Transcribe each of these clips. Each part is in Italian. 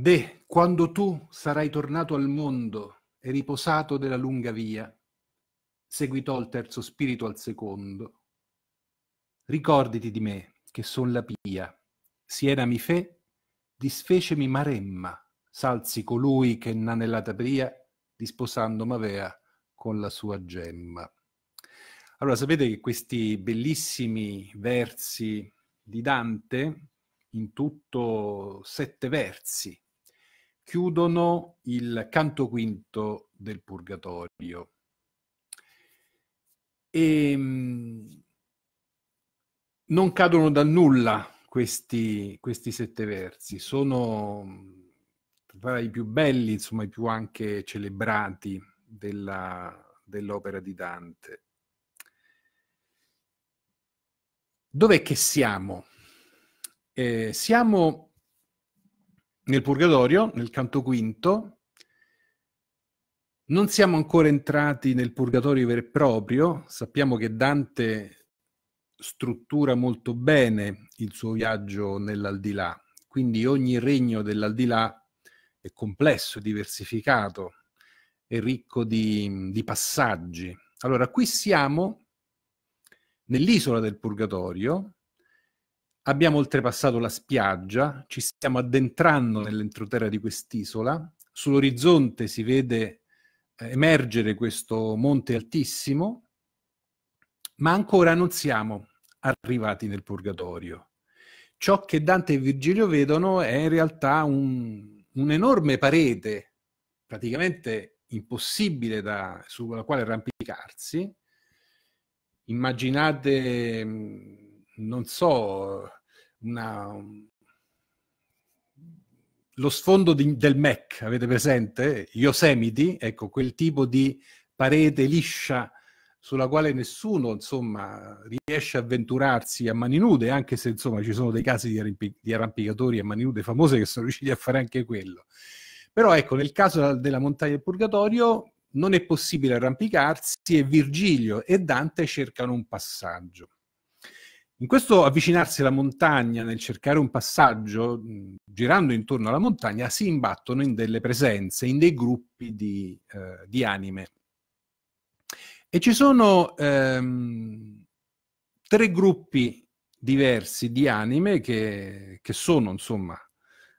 De, quando tu sarai tornato al mondo e riposato della lunga via, seguitò il terzo spirito al secondo, ricorditi di me, che son la pia, Siena mi fe, disfecemi maremma, salzi colui che n'anellata pria, disposando Mavea con la sua gemma. Allora, sapete che questi bellissimi versi di Dante, in tutto sette versi, chiudono il canto quinto del Purgatorio. E ehm, non cadono da nulla questi, questi sette versi, sono mm, tra i più belli, insomma, i più anche celebrati della, dell'opera di Dante. Dov'è che siamo? Eh, siamo nel Purgatorio, nel canto quinto. Non siamo ancora entrati nel Purgatorio vero e proprio, sappiamo che Dante struttura molto bene il suo viaggio nell'aldilà, quindi ogni regno dell'aldilà è complesso, diversificato, è ricco di, di passaggi. Allora, qui siamo nell'isola del Purgatorio, Abbiamo oltrepassato la spiaggia, ci stiamo addentrando nell'entroterra di quest'isola, sull'orizzonte si vede eh, emergere questo monte altissimo, ma ancora non siamo arrivati nel purgatorio. Ciò che Dante e Virgilio vedono è in realtà un, un'enorme parete, praticamente impossibile da, sulla quale arrampicarsi. Immaginate mm, non so, una, lo sfondo di, del Mac, avete presente? Yosemite, ecco, quel tipo di parete liscia sulla quale nessuno insomma, riesce a avventurarsi a mani nude, anche se insomma, ci sono dei casi di, arrampicatori a mani nude famose che sono riusciti a fare anche quello. Però ecco, nel caso della montagna del Purgatorio non è possibile arrampicarsi e Virgilio e Dante cercano un passaggio. In questo avvicinarsi alla montagna, nel cercare un passaggio, girando intorno alla montagna, si imbattono in delle presenze, in dei gruppi di, eh, di anime. E ci sono ehm, tre gruppi diversi di anime che, che sono, insomma,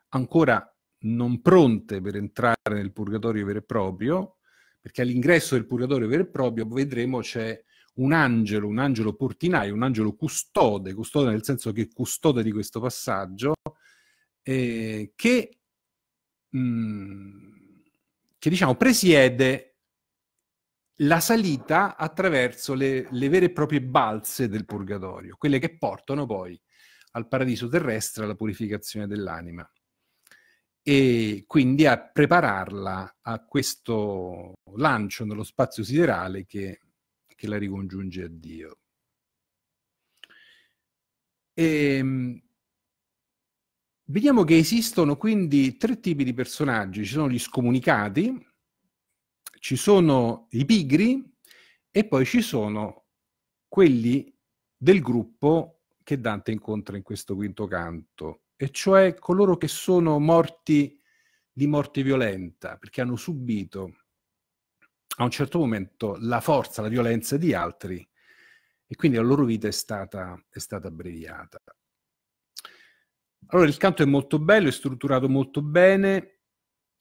ancora non pronte per entrare nel purgatorio vero e proprio, perché all'ingresso del purgatorio vero e proprio, vedremo, c'è un angelo, un angelo portinaio, un angelo custode, custode nel senso che custode di questo passaggio, eh, che, mh, mm, che diciamo presiede la salita attraverso le, le, vere e proprie balze del purgatorio, quelle che portano poi al paradiso terrestre, alla purificazione dell'anima e quindi a prepararla a questo lancio nello spazio siderale che che la ricongiunge a Dio. E, ehm, vediamo che esistono quindi tre tipi di personaggi. Ci sono gli scomunicati, ci sono i pigri e poi ci sono quelli del gruppo che Dante incontra in questo quinto canto, e cioè coloro che sono morti di morte violenta, perché hanno subito a un certo momento la forza, la violenza di altri e quindi la loro vita è stata, è stata abbreviata. Allora il canto è molto bello, è strutturato molto bene,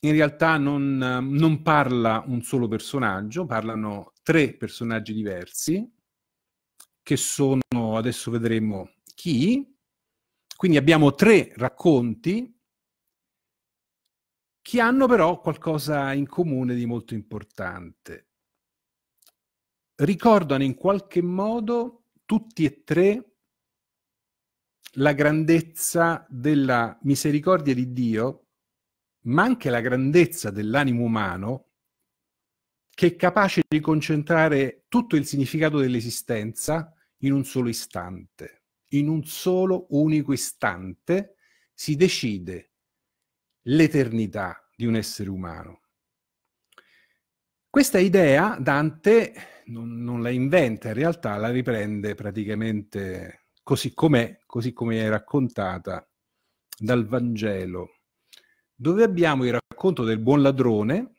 in realtà non, non parla un solo personaggio, parlano tre personaggi diversi, che sono, adesso vedremo chi, quindi abbiamo tre racconti che hanno però qualcosa in comune di molto importante. Ricordano in qualche modo tutti e tre la grandezza della misericordia di Dio, ma anche la grandezza dell'animo umano, che è capace di concentrare tutto il significato dell'esistenza in un solo istante. In un solo unico istante si decide l'eternità di un essere umano. Questa idea Dante non, non, la inventa, in realtà la riprende praticamente così com'è, così come è raccontata dal Vangelo, dove abbiamo il racconto del buon ladrone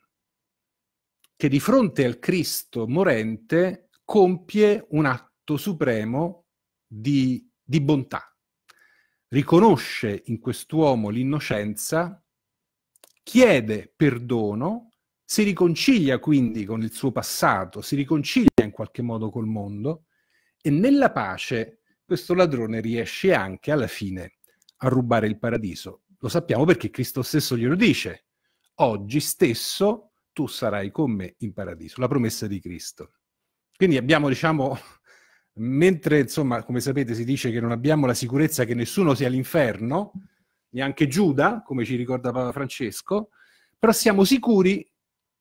che di fronte al Cristo morente compie un atto supremo di, di bontà. Riconosce in quest'uomo l'innocenza chiede perdono, si riconcilia quindi con il suo passato, si riconcilia in qualche modo col mondo e nella pace questo ladrone riesce anche alla fine a rubare il paradiso. Lo sappiamo perché Cristo stesso glielo dice. Oggi stesso tu sarai con me in paradiso, la promessa di Cristo. Quindi abbiamo, diciamo, mentre insomma, come sapete si dice che non abbiamo la sicurezza che nessuno sia all'inferno, neanche Giuda, come ci ricorda Papa Francesco, però siamo sicuri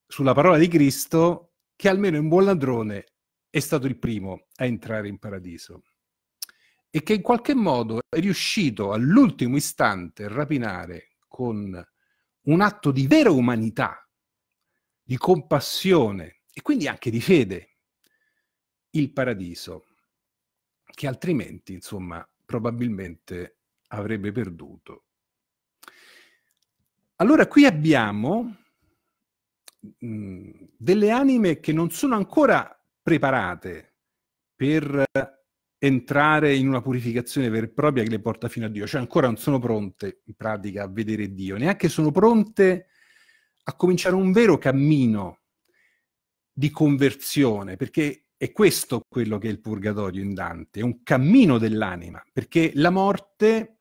sulla parola di Cristo che almeno un buon ladrone è stato il primo a entrare in paradiso e che in qualche modo è riuscito all'ultimo istante a rapinare con un atto di vera umanità, di compassione e quindi anche di fede il paradiso, che altrimenti, insomma, probabilmente avrebbe perduto allora qui abbiamo mm, delle anime che non sono ancora preparate per entrare in una purificazione vera e propria che le porta fino a Dio, cioè ancora non sono pronte in pratica a vedere Dio, neanche sono pronte a cominciare un vero cammino di conversione, perché è questo quello che è il purgatorio in Dante, è un cammino dell'anima, perché la morte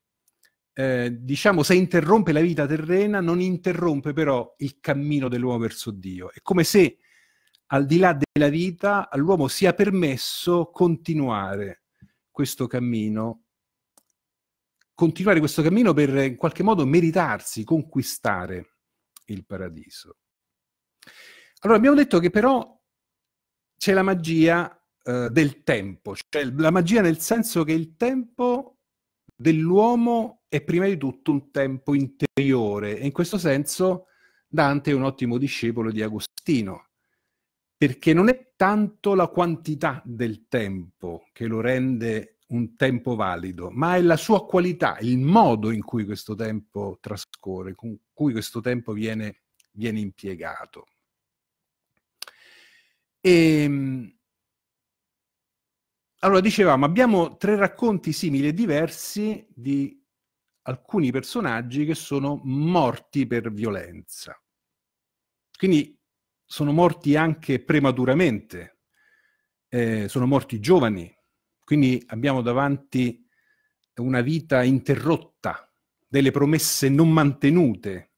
eh, diciamo, se interrompe la vita terrena, non interrompe però il cammino dell'uomo verso Dio. È come se al di là della vita all'uomo sia permesso continuare questo cammino, continuare questo cammino per in qualche modo meritarsi, conquistare il paradiso. Allora abbiamo detto che però c'è la magia eh, del tempo, cioè la magia nel senso che il tempo dell'uomo è prima di tutto un tempo interiore e in questo senso Dante è un ottimo discepolo di Agostino, perché non è tanto la quantità del tempo che lo rende un tempo valido, ma è la sua qualità, il modo in cui questo tempo trascorre, con cui questo tempo viene, viene impiegato. E, ehm, allora, dicevamo, abbiamo tre racconti simili e diversi di alcuni personaggi che sono morti per violenza. Quindi sono morti anche prematuramente, eh, sono morti giovani, quindi abbiamo davanti una vita interrotta, delle promesse non mantenute,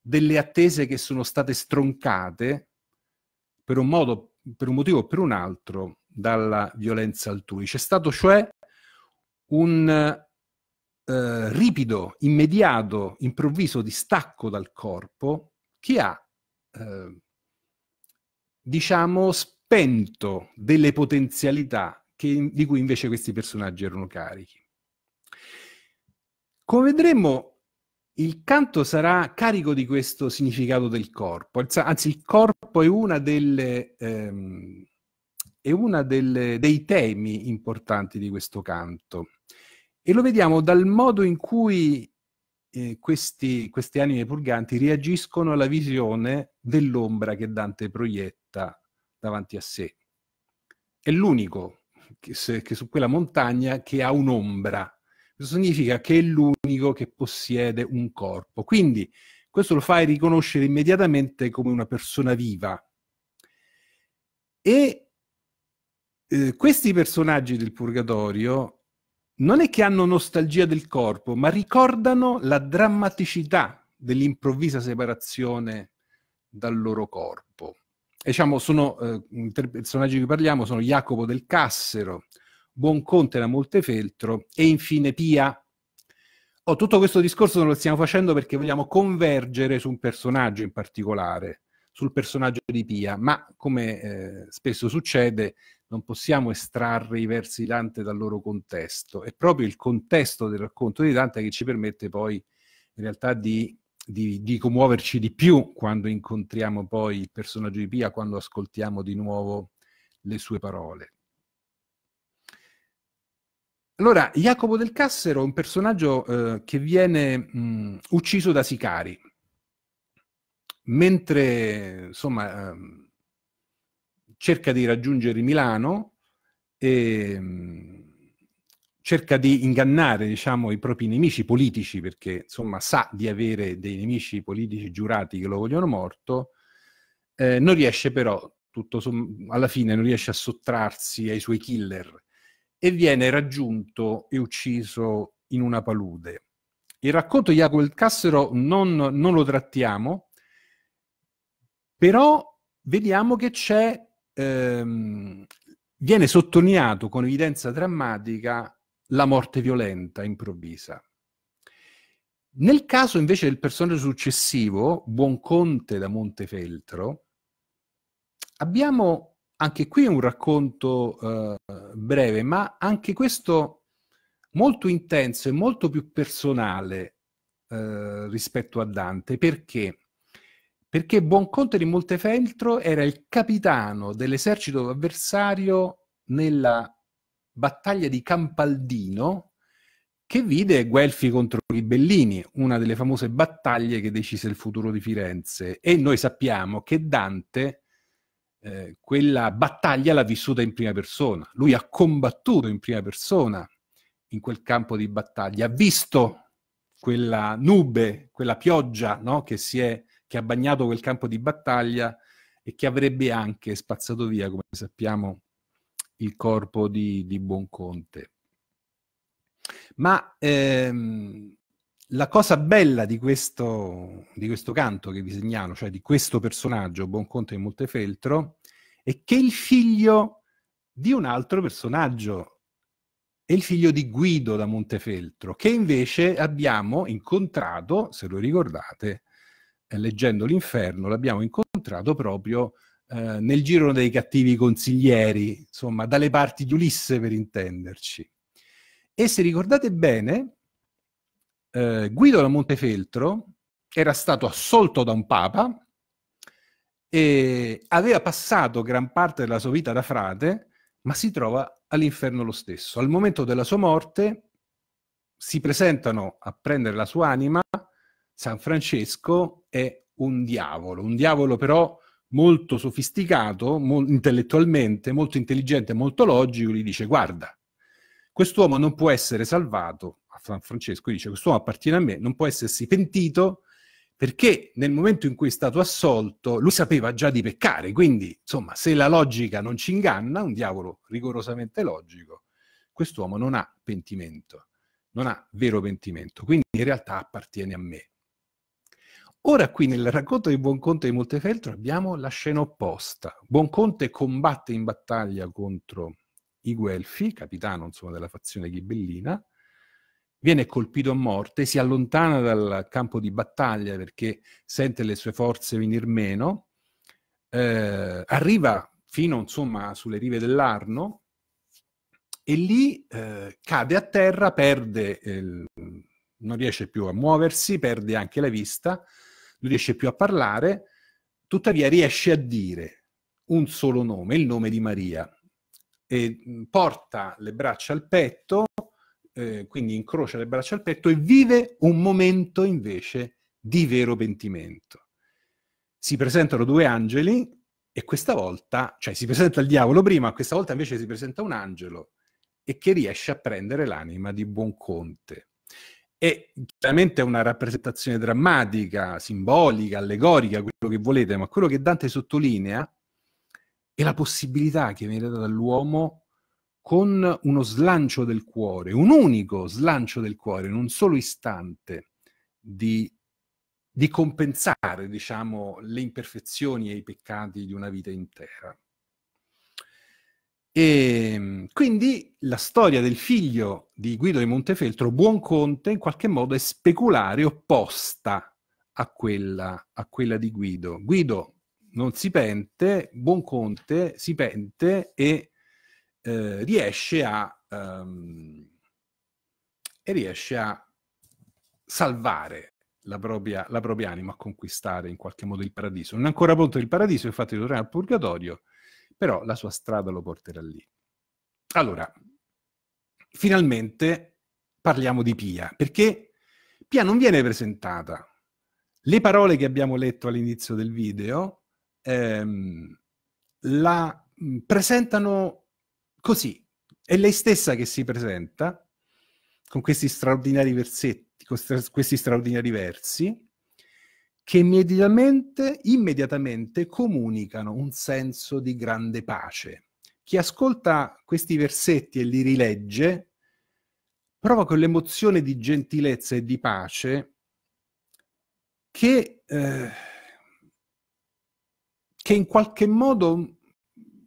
delle attese che sono state stroncate per un, modo, per un motivo o per un altro dalla violenza altrui. C'è stato cioè un eh, ripido, immediato, improvviso distacco dal corpo che ha, eh, diciamo, spento delle potenzialità che, di cui invece questi personaggi erano carichi. Come vedremo, il canto sarà carico di questo significato del corpo, anzi il corpo è una delle... Ehm, è uno dei temi importanti di questo canto e lo vediamo dal modo in cui eh, questi, queste anime purganti reagiscono alla visione dell'ombra che Dante proietta davanti a sé. È l'unico che, se, che su quella montagna che ha un'ombra. Questo significa che è l'unico che possiede un corpo. Quindi questo lo fai riconoscere immediatamente come una persona viva. E eh, questi personaggi del purgatorio non è che hanno nostalgia del corpo, ma ricordano la drammaticità dell'improvvisa separazione dal loro corpo. E, diciamo, sono, eh, i tre personaggi di cui parliamo sono Jacopo del Cassero, Buonconte da Montefeltro e infine Pia. Oh, tutto questo discorso non lo stiamo facendo perché vogliamo convergere su un personaggio in particolare, sul personaggio di Pia, ma come eh, spesso succede non possiamo estrarre i versi di Dante dal loro contesto, è proprio il contesto del racconto di Dante che ci permette poi in realtà di, di, di commuoverci di più quando incontriamo poi il personaggio di Pia, quando ascoltiamo di nuovo le sue parole. Allora, Jacopo del Cassero è un personaggio eh, che viene mh, ucciso da sicari, mentre insomma, ehm, cerca di raggiungere Milano e ehm, cerca di ingannare diciamo, i propri nemici politici perché insomma, sa di avere dei nemici politici giurati che lo vogliono morto, eh, non riesce però, somm- alla fine non riesce a sottrarsi ai suoi killer e viene raggiunto e ucciso in una palude. Il racconto di Jacopo del Cassero non, non lo trattiamo, però vediamo che c'è, ehm, viene sottolineato con evidenza drammatica la morte violenta improvvisa. Nel caso invece del personaggio successivo, Buonconte da Montefeltro, abbiamo anche qui un racconto eh, breve, ma anche questo molto intenso e molto più personale eh, rispetto a Dante, perché perché Buonconte di Montefeltro era il capitano dell'esercito avversario nella battaglia di Campaldino che vide Guelfi contro Ghibellini, una delle famose battaglie che decise il futuro di Firenze. E noi sappiamo che Dante eh, quella battaglia l'ha vissuta in prima persona. Lui ha combattuto in prima persona in quel campo di battaglia, ha visto quella nube, quella pioggia no? che si è che ha bagnato quel campo di battaglia e che avrebbe anche spazzato via, come sappiamo, il corpo di, di Buonconte. Ma ehm, la cosa bella di questo, di questo, canto che vi segnalo, cioè di questo personaggio, Buonconte di Montefeltro, è che è il figlio di un altro personaggio, è il figlio di Guido da Montefeltro, che invece abbiamo incontrato, se lo ricordate, eh, leggendo l'inferno, l'abbiamo incontrato proprio eh, nel giro dei cattivi consiglieri, insomma, dalle parti di Ulisse per intenderci. E se ricordate bene, eh, Guido da Montefeltro era stato assolto da un papa e aveva passato gran parte della sua vita da frate, ma si trova all'inferno lo stesso. Al momento della sua morte si presentano a prendere la sua anima San Francesco è un diavolo, un diavolo però molto sofisticato, mo- intellettualmente, molto intelligente, molto logico, gli dice guarda, quest'uomo non può essere salvato, a San Francesco dice quest'uomo appartiene a me, non può essersi pentito perché nel momento in cui è stato assolto lui sapeva già di peccare, quindi insomma se la logica non ci inganna, un diavolo rigorosamente logico, quest'uomo non ha pentimento, non ha vero pentimento, quindi in realtà appartiene a me. Ora qui nel racconto di Buonconte di Montefeltro abbiamo la scena opposta. Buonconte combatte in battaglia contro i Guelfi, capitano insomma, della fazione ghibellina, viene colpito a morte, si allontana dal campo di battaglia perché sente le sue forze venir meno, eh, arriva fino insomma sulle rive dell'Arno e lì eh, cade a terra, perde, eh, non riesce più a muoversi, perde anche la vista, non riesce più a parlare, tuttavia riesce a dire un solo nome, il nome di Maria, e mm, porta le braccia al petto, eh, quindi incrocia le braccia al petto e vive un momento invece di vero pentimento. Si presentano due angeli e questa volta, cioè si presenta il diavolo prima, questa volta invece si presenta un angelo e che riesce a prendere l'anima di Buonconte è chiaramente una rappresentazione drammatica, simbolica, allegorica, quello che volete, ma quello che Dante sottolinea è la possibilità che viene data dall'uomo con uno slancio del cuore, un unico slancio del cuore, in un solo istante, di, di compensare, diciamo, le imperfezioni e i peccati di una vita intera. E, ehm, quindi la storia del figlio di Guido di Montefeltro, Buonconte, in qualche modo è speculare opposta a quella, a quella di Guido. Guido non si pente, Buonconte si pente e eh, riesce a... Um, e riesce a salvare la propria, la propria, anima, a conquistare in qualche modo il paradiso. Non è ancora pronto il paradiso, infatti tornerà al purgatorio, però la sua strada lo porterà lì. Allora, finalmente parliamo di Pia, perché Pia non viene presentata. Le parole che abbiamo letto all'inizio del video ehm, la mm, presentano così. È lei stessa che si presenta con questi straordinari versetti, con stra- questi straordinari versi, che immediatamente, immediatamente comunicano un senso di grande pace chi ascolta questi versetti e li rilegge prova quell'emozione di gentilezza e di pace che, eh, che in qualche modo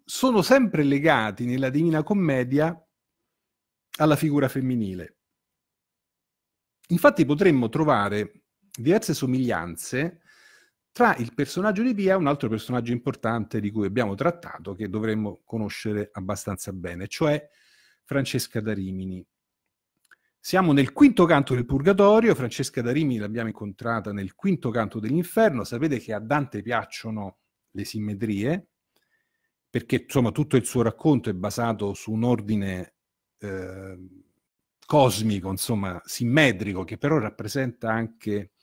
sono sempre legati nella Divina Commedia alla figura femminile. Infatti potremmo trovare diverse somiglianze tra il personaggio di Pia e un altro personaggio importante di cui abbiamo trattato, che dovremmo conoscere abbastanza bene, cioè Francesca da Rimini. Siamo nel quinto canto del Purgatorio, Francesca da Rimini l'abbiamo incontrata nel quinto canto dell'Inferno, sapete che a Dante piacciono le simmetrie, perché insomma tutto il suo racconto è basato su un ordine eh, cosmico, insomma simmetrico, che però rappresenta anche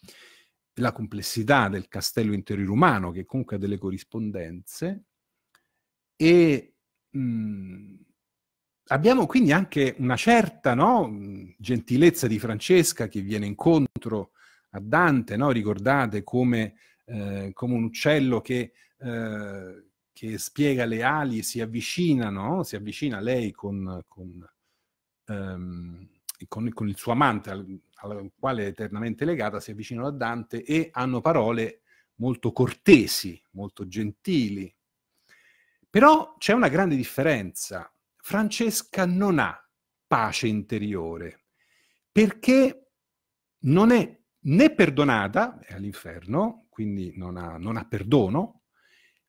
la complessità del castello interiore umano, che comunque ha delle corrispondenze, e mh, mhmm, abbiamo quindi anche una certa no, gentilezza di Francesca che viene incontro a Dante, no? ricordate come, eh, come, un uccello che, eh, che, spiega le ali, si avvicina, no? si avvicina a lei con... con um, con, con il suo amante al, al, quale è eternamente legata, si avvicinano a Dante e hanno parole molto cortesi, molto gentili. Però c'è una grande differenza. Francesca non ha pace interiore perché non è né perdonata, è all'inferno, quindi non ha, non ha perdono,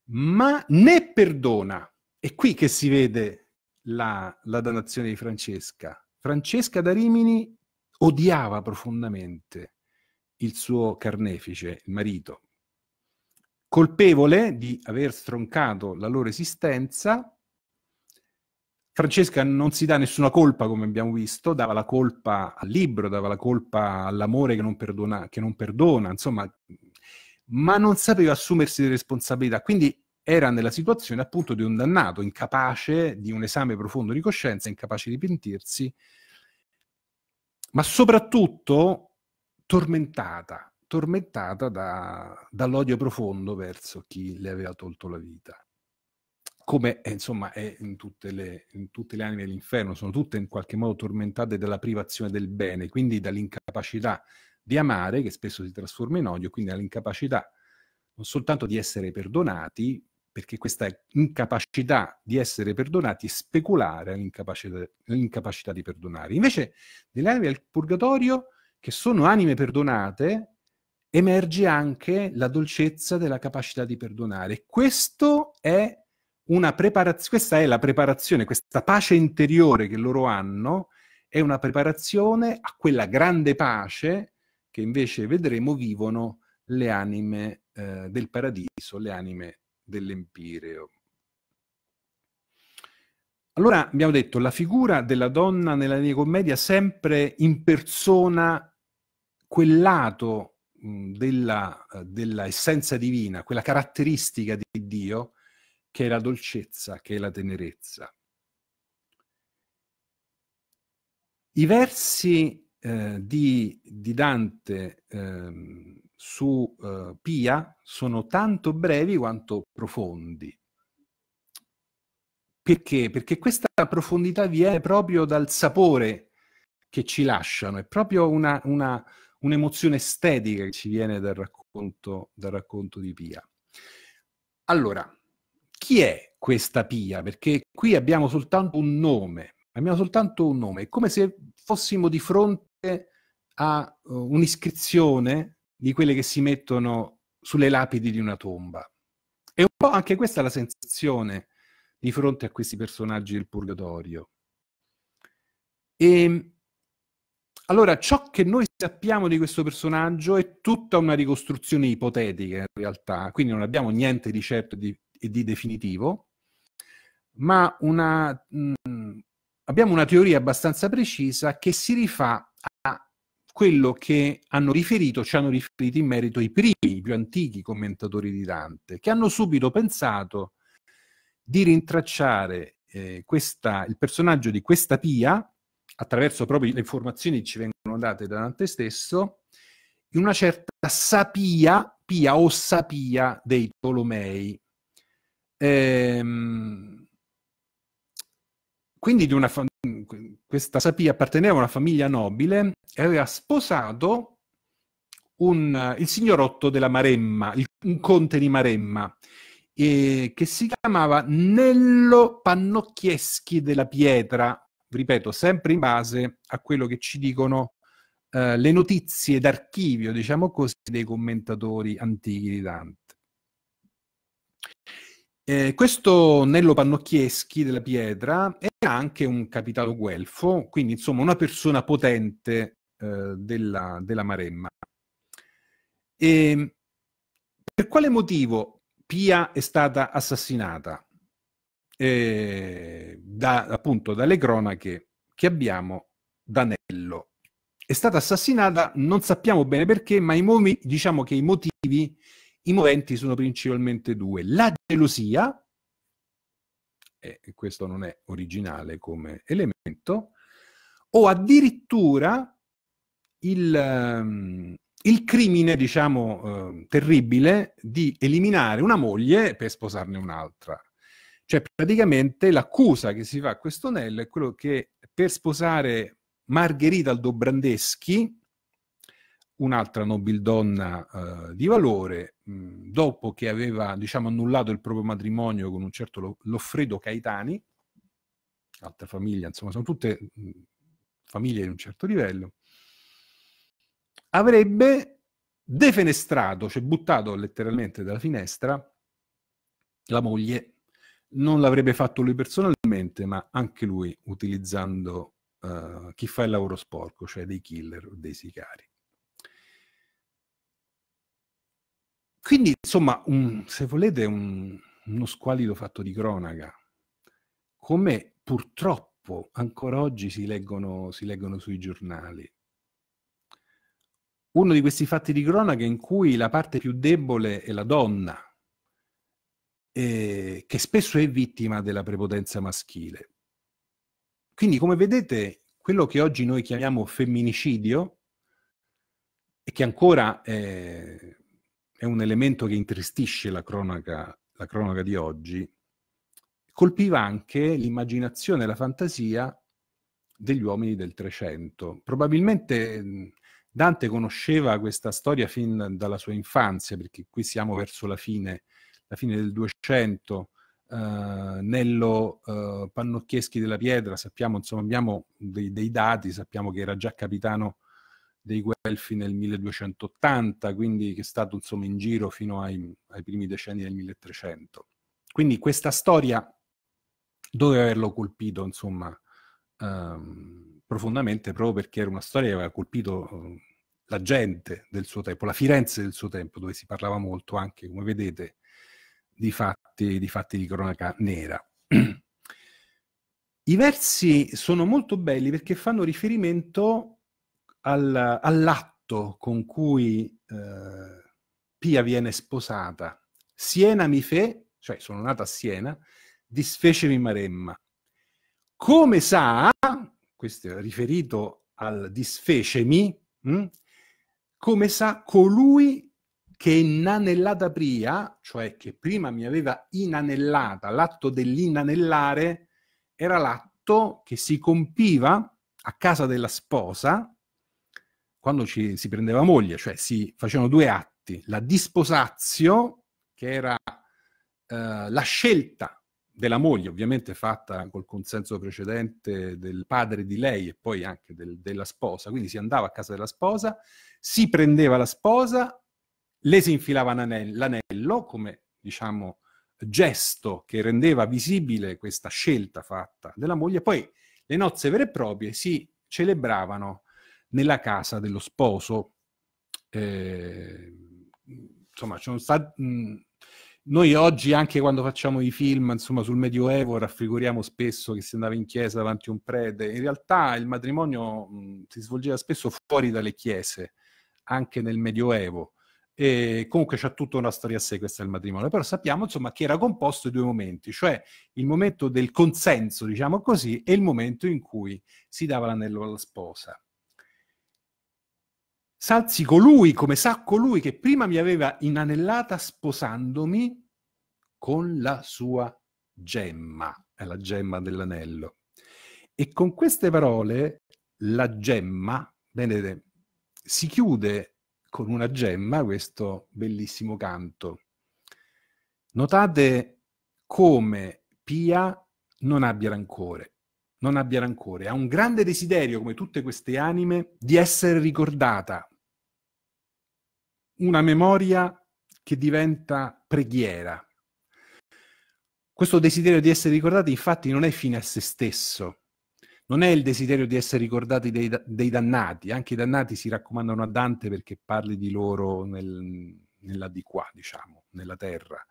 ma né perdona. È qui che si vede la, la dannazione di Francesca. Francesca da Rimini odiava profondamente il suo carnefice, il marito, colpevole di aver stroncato la loro esistenza. Francesca non si dà nessuna colpa, come abbiamo visto, dava la colpa al libro, dava la colpa all'amore che non perdona, che non perdona insomma, ma non sapeva assumersi le responsabilità. Quindi era nella situazione appunto di un dannato incapace di un esame profondo di coscienza, incapace di pentirsi, ma soprattutto tormentata, tormentata da, dall'odio profondo verso chi le aveva tolto la vita. Come eh, insomma è in tutte, le, in tutte le anime dell'inferno, sono tutte in qualche modo tormentate dalla privazione del bene, quindi dall'incapacità di amare, che spesso si trasforma in odio, quindi dall'incapacità non soltanto di essere perdonati, perché questa incapacità di essere perdonati è speculare all'incapacità di perdonare. Invece nelle anime del purgatorio, che sono anime perdonate, emerge anche la dolcezza della capacità di perdonare. Questo è una preparaz- questa è la preparazione, questa pace interiore che loro hanno, è una preparazione a quella grande pace che invece vedremo vivono le anime eh, del paradiso, le anime dell'Empireo. Allora abbiamo detto la figura della donna nella Divina Commedia sempre impersona quel lato della, eh, della, essenza divina, quella caratteristica di Dio che è la dolcezza, che è la tenerezza. I versi eh, di, di, Dante eh, su eh, Pia sono tanto brevi quanto profondi. Perché? Perché questa profondità viene proprio dal sapore che ci lasciano, è proprio una, una, un'emozione estetica che ci viene dal racconto, dal racconto di Pia. Allora, chi è questa Pia? Perché qui abbiamo soltanto un nome, abbiamo soltanto un nome, è come se fossimo di fronte a uh, un'iscrizione di quelle che si mettono sulle lapidi di una tomba. E un po' anche questa è la sensazione di fronte a questi personaggi del purgatorio. E ehm, allora ciò che noi sappiamo di questo personaggio è tutta una ricostruzione ipotetica in realtà, quindi non abbiamo niente di certo e di, di, definitivo, ma una, mh, mm, abbiamo una teoria abbastanza precisa che si rifà quello che hanno riferito, ci hanno riferito in merito i primi, i più antichi commentatori di Dante, che hanno subito pensato di rintracciare eh, questa, il personaggio di questa Pia, attraverso proprio le informazioni che ci vengono date da Dante stesso, in una certa sapia, pia o sapia dei Tolomei. Ehm, quindi di una, questa Sapia apparteneva a una famiglia nobile e aveva sposato un, eh, il signorotto della Maremma, il, un conte di Maremma, eh, che si chiamava Nello Pannocchieschi della Pietra, ripeto, sempre in base a quello che ci dicono eh, le notizie d'archivio, diciamo così, dei commentatori antichi di Dante. Eh, questo Nello Pannocchieschi della Pietra anche un capitano guelfo, quindi insomma una persona potente eh, della, della, Maremma. E ehm, per quale motivo Pia è stata assassinata? Eh, da, appunto dalle cronache che abbiamo Danello. È stata assassinata, non sappiamo bene perché, ma i movi, diciamo che i motivi, i moventi sono principalmente due. La gelosia, e questo non è originale come elemento, o addirittura il, ehm, il crimine, diciamo, ehm, terribile di eliminare una moglie per sposarne un'altra. Cioè, praticamente l'accusa che si fa a questo Nello è quello che per sposare Margherita Aldobrandeschi, un'altra nobildonna eh, di valore, mm, dopo che aveva diciamo, annullato il proprio matrimonio con un certo Loffredo Caetani, altra famiglia, insomma, sono tutte mm, famiglie di un certo livello, avrebbe defenestrato, cioè buttato letteralmente dalla finestra, la moglie. Non l'avrebbe fatto lui personalmente, ma anche lui utilizzando Uh, chi fa il lavoro sporco, cioè dei killer o dei sicari. Quindi, insomma, un, se volete, un, uno squallido fatto di cronaca, come purtroppo ancora oggi si leggono, si leggono sui giornali. Uno di questi fatti di cronaca in cui la parte più debole è la donna, eh, che spesso è vittima della prepotenza maschile. Quindi, come vedete, quello che oggi noi chiamiamo femminicidio e che ancora eh, è un elemento che intristisce la cronaca, la cronaca di oggi, colpiva anche l'immaginazione e la fantasia degli uomini del Trecento. Probabilmente Dante conosceva questa storia fin dalla sua infanzia, perché qui siamo verso la fine, la fine del Duecento. eh, Nello eh, Pannocchieschi della Pietra, sappiamo, insomma, abbiamo dei, dei, dati, sappiamo che era già capitano dei Guelfi nel 1280, quindi che è stato insomma in giro fino ai, ai primi decenni del 1300. Quindi questa storia doveva averlo colpito insomma ehm, profondamente proprio perché era una storia che aveva colpito ehm, la gente del suo tempo, la Firenze del suo tempo, dove si parlava molto anche, come vedete, di fatti di, fatti di cronaca nera. I versi sono molto belli perché fanno riferimento al, all'atto con cui eh, Pia viene sposata. Siena mi fe, cioè sono nata a Siena, disfecemi Maremma. Come sa, questo è riferito al disfecemi, mh? Hm? come sa colui che inanellata pria, cioè che prima mi aveva inanellata, l'atto dell'inanellare era l'atto che si compiva a casa della sposa quando ci, si prendeva moglie, cioè si facevano due atti, la disposazio, che era eh, la scelta della moglie, ovviamente fatta col consenso precedente del padre di lei e poi anche del, della sposa, quindi si andava a casa della sposa, si prendeva la sposa, le si infilava l'anello come diciamo gesto che rendeva visibile questa scelta fatta della moglie, poi le nozze vere e proprie si celebravano nella casa dello sposo. Eh, insomma, sta, mh, mhmm, noi oggi, anche quando facciamo i film insomma, sul Medioevo, raffiguriamo spesso che si andava in chiesa davanti a un prete. In realtà il matrimonio mh, mhmm, si svolgeva spesso fuori dalle chiese, anche nel Medioevo. E comunque c'è tutta una storia a sé questa del matrimonio, però sappiamo insomma che era composto di due momenti, cioè il momento del consenso, diciamo così, e il momento in cui si dava l'anello alla sposa. Salzi colui, come sa colui che prima mi aveva inanellata sposandomi con la sua gemma, è la gemma dell'anello. E con queste parole la gemma, vedete, si chiude con una gemma questo bellissimo canto. Notate come Pia non abbia rancore, non abbia rancore, ha un grande desiderio, come tutte queste anime, di essere ricordata, una memoria che diventa preghiera. Questo desiderio di essere ricordati infatti non è fine a se stesso, non è il desiderio di essere ricordati dei, dei dannati, anche i dannati si raccomandano a Dante perché parli di loro nel, nella di qua, diciamo, nella terra,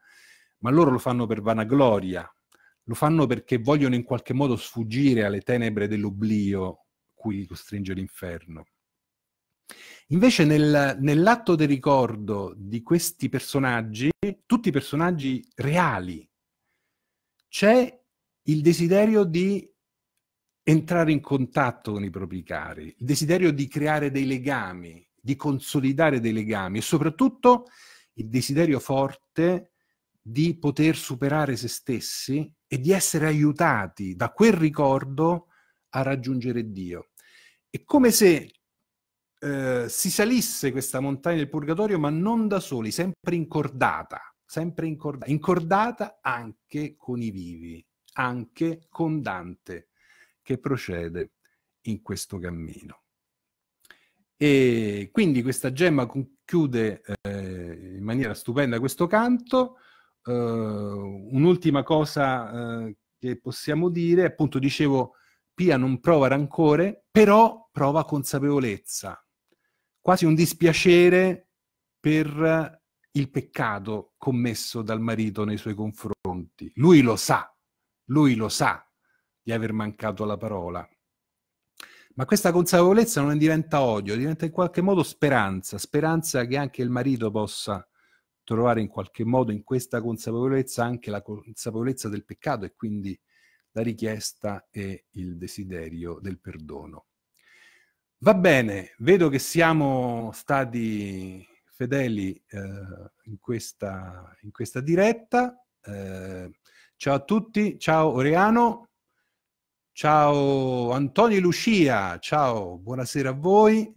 ma loro lo fanno per vanagloria, lo fanno perché vogliono in qualche modo sfuggire alle tenebre dell'oblio cui li costringe l'inferno. Invece nel, nell'atto del ricordo di questi personaggi, tutti personaggi reali, c'è il desiderio di entrare in contatto con i propri cari, il desiderio di creare dei legami, di consolidare dei legami e soprattutto il desiderio forte di poter superare se stessi e di essere aiutati da quel ricordo a raggiungere Dio. È come se eh, si salisse questa montagna del purgatorio, ma non da soli, sempre incordata, sempre incordata, incordata anche con i vivi, anche con Dante che procede in questo cammino. E quindi questa gemma chiude eh, in maniera stupenda questo canto. Eh, un'ultima cosa eh, che possiamo dire, appunto dicevo, Pia non prova rancore, però prova consapevolezza, quasi un dispiacere per il peccato commesso dal marito nei suoi confronti. Lui lo sa, lui lo sa di aver mancato la parola. Ma questa consapevolezza non diventa odio, diventa in qualche modo speranza, speranza che anche il marito possa trovare in qualche modo in questa consapevolezza anche la consapevolezza del peccato e quindi la richiesta e il desiderio del perdono. Va bene, vedo che siamo stati fedeli eh, in, questa, in, questa, diretta. Eh, ciao a tutti, ciao Oreano, ciao Antonio e Lucia, ciao, buonasera a voi,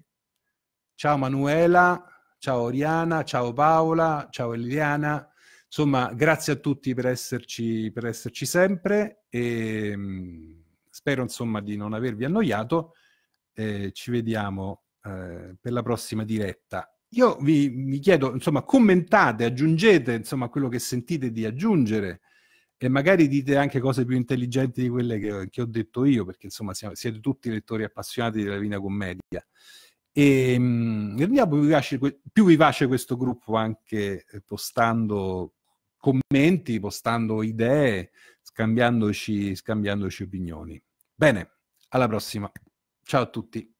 ciao Manuela, ciao Oriana, ciao Paola, ciao Eliana. Insomma, grazie a tutti per esserci, per esserci sempre e mh, mm, spero insomma di non avervi annoiato eh, ci vediamo eh, per la prossima diretta. Io vi, vi, chiedo, insomma, commentate, aggiungete, insomma, quello che sentite di aggiungere e magari dite anche cose più intelligenti di quelle che, che ho detto io, perché insomma siamo, siete tutti lettori appassionati della Vina Commedia. E ehm, rendiamo più vivace, più vivace questo gruppo anche eh, postando commenti, postando idee, scambiandoci, scambiandoci opinioni. Bene, alla prossima. Ciao a tutti.